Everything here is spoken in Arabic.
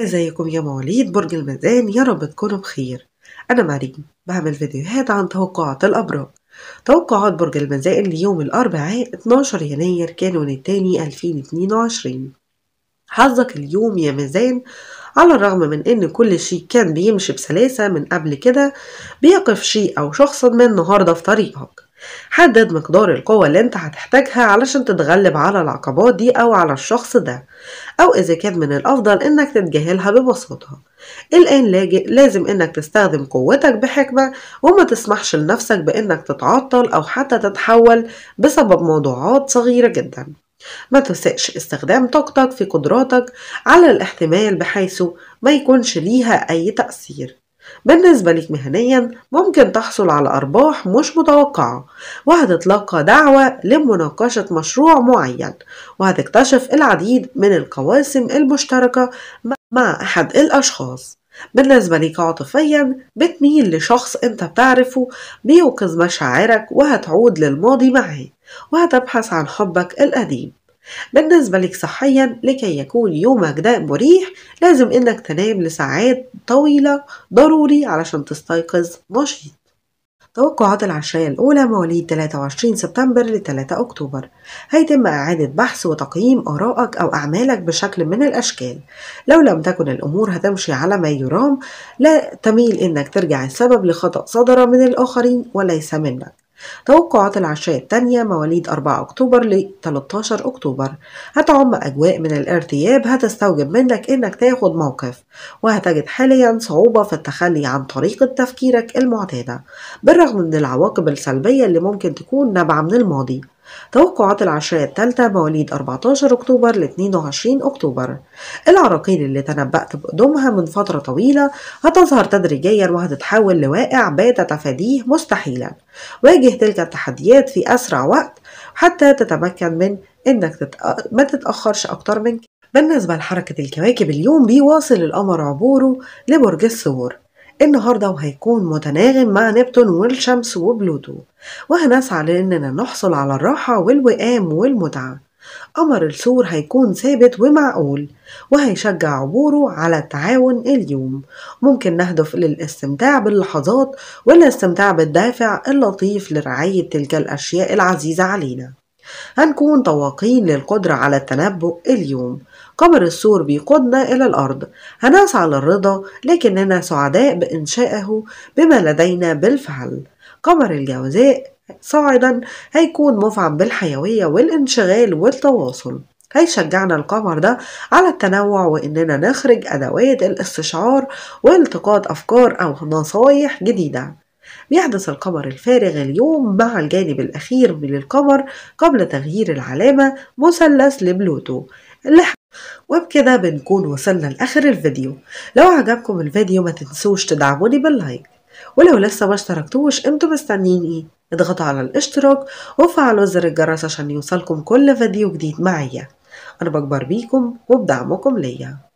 ازيكم يا مواليد برج الميزان يا رب تكونوا بخير انا مريم بعمل فيديوهات عن توقعات الابراج توقعات برج الميزان ليوم الاربعاء 12 يناير كانون الثاني 2022 حظك اليوم يا ميزان على الرغم من ان كل شيء كان بيمشي بسلاسة من قبل كده بيقف شيء او شخص ما النهاردة في طريقك حدد مقدار القوة اللي انت هتحتاجها علشان تتغلب على العقبات دي أو على الشخص ده أو إذا كان من الأفضل إنك تتجاهلها ببساطة الآن لازم إنك تستخدم قوتك بحكمة وما تسمحش لنفسك بإنك تتعطل أو حتى تتحول بسبب موضوعات صغيرة جدا ما تسقش استخدام طاقتك في قدراتك على الاحتمال بحيث ما يكونش ليها أي تأثير بالنسبة لك مهنيا ممكن تحصل على أرباح مش متوقعة وهتتلقى دعوة لمناقشة مشروع معين وهتكتشف العديد من القواسم المشتركة مع أحد الأشخاص بالنسبة ليك عاطفيا بتميل لشخص انت بتعرفه بيوقظ مشاعرك وهتعود للماضي معاه وهتبحث عن حبك القديم بالنسبة لك صحيا لكي يكون يومك ده مريح لازم إنك تنام لساعات طويلة ضروري علشان تستيقظ نشيط توقعات العشرية الأولى مواليد 23 سبتمبر ل 3 أكتوبر هيتم إعادة بحث وتقييم آرائك أو أعمالك بشكل من الأشكال لو لم تكن الأمور هتمشي على ما يرام لا تميل إنك ترجع السبب لخطأ صدر من الآخرين وليس منك توقعات العشاء الثانية مواليد 4 أكتوبر ل 13 أكتوبر هتعم أجواء من الارتياب هتستوجب منك إنك تاخد موقف وهتجد حاليا صعوبة في التخلي عن طريقة تفكيرك المعتادة بالرغم من العواقب السلبية اللي ممكن تكون نابعة من الماضي توقعات العشرية الثالثة مواليد 14 أكتوبر ل 22 أكتوبر العراقيل اللي تنبأت بقدومها من فترة طويلة هتظهر تدريجيا وهتتحول لواقع بات تفاديه مستحيلا واجه تلك التحديات في أسرع وقت حتى تتمكن من إنك تتأ... ما تتأخرش أكتر من بالنسبة لحركة الكواكب اليوم بيواصل القمر عبوره لبرج الثور النهاردة وهيكون متناغم مع نبتون والشمس وبلوتو وهنسعى لأننا نحصل على الراحة والوئام والمتعة قمر السور هيكون ثابت ومعقول وهيشجع عبوره على التعاون اليوم ممكن نهدف للاستمتاع باللحظات والاستمتاع بالدافع اللطيف لرعاية تلك الأشياء العزيزة علينا هنكون طواقين للقدرة على التنبؤ اليوم قمر السور بيقودنا إلى الأرض هنسعى للرضا لكننا سعداء بإنشائه بما لدينا بالفعل قمر الجوزاء صاعدا هيكون مفعم بالحيوية والانشغال والتواصل هيشجعنا القمر ده على التنوع وإننا نخرج أدوات الاستشعار والتقاط أفكار أو نصايح جديدة بيحدث القمر الفارغ اليوم مع الجانب الأخير من القمر قبل تغيير العلامة مثلث لبلوتو اللي وبكده بنكون وصلنا لآخر الفيديو لو عجبكم الفيديو ما تنسوش تدعموني باللايك ولو لسه ما اشتركتوش انتوا مستنيين ايه اضغطوا على الاشتراك وفعلوا زر الجرس عشان يوصلكم كل فيديو جديد معايا انا بكبر بيكم وبدعمكم ليا